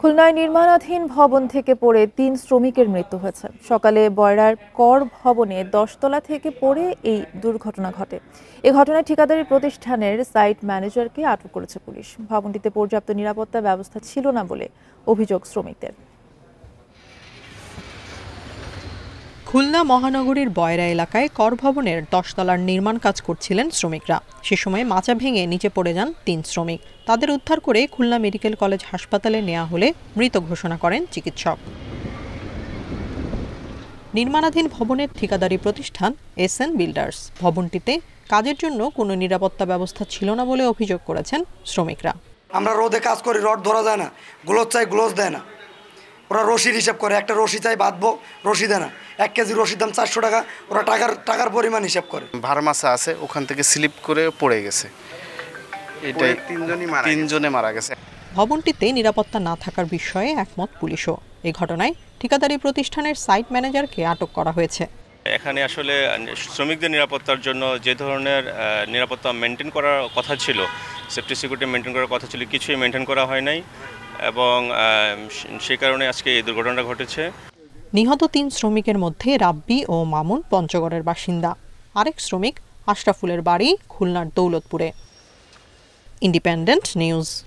খুলনায় নির্মাণাধীন ভবন থেকে পড়ে তিন শ্রমিকের মৃত্যু হয়েছে সকালে বয়রার কর ভবনে দশতলা থেকে পড়ে এই দুর্ঘটনা ঘটে এ ঘটনায় ঠিকাদারি প্রতিষ্ঠানের সাইট ম্যানেজারকে আটক করেছে পুলিশ ভবনটিতে পর্যাপ্ত নিরাপত্তা ব্যবস্থা ছিল না বলে অভিযোগ শ্রমিকদের খুলনা মহানগরীর বয়রা এলাকায় কর ভবনের দশতলার নির্মাণ কাজ করছিলেন শ্রমিকরা সে সময় মাচা ভেঙে নিচে পড়ে যান তিন শ্রমিক তাদের উদ্ধার করে খুলনা মেডিকেল কলেজ হাসপাতালে নেওয়া হলে মৃত ঘোষণা করেন চিকিৎসক নির্মাণাধীন ভবনের ঠিকাদারি প্রতিষ্ঠান এস এন বিল্ডার্স ভবনটিতে কাজের জন্য কোনো নিরাপত্তা ব্যবস্থা ছিল না বলে অভিযোগ করেছেন শ্রমিকরা আমরা রোদে কাজ করি রড ধরা যায় না গ্লোজ চাই গ্লোজ দেয় না ওরা রশির হিসাব করে একটা রশি চাই বাঁধবো রশি দেয় না এক কেজি রশির দাম চারশো টাকা ওরা টাকার টাকার পরিমাণ হিসাব করে মাসা আছে ওখান থেকে স্লিপ করে পড়ে গেছে এটাই তিনজনই তিনজনে মারা গেছে ভবনটিতে নিরাপত্তা না থাকার বিষয়ে একমত পুলিশও এই ঘটনায় ঠিকাদারি প্রতিষ্ঠানের সাইট ম্যানেজারকে আটক করা হয়েছে এখানে আসলে শ্রমিকদের নিরাপত্তার জন্য যে ধরনের নিরাপত্তা মেনটেন করার কথা ছিল সেফটি সিকিউরিটি মেনটেন করার কথা ছিল কিছুই মেনটেন করা হয় নাই এবং সে কারণে আজকে এই দুর্ঘটনাটা ঘটেছে নিহত তিন শ্রমিকের মধ্যে রাব্বি ও মামুন পঞ্চগড়ের বাসিন্দা আরেক শ্রমিক আশরাফুলের বাড়ি খুলনার দৌলতপুরে ইন্ডিপেন্ডেন্ট নিউজ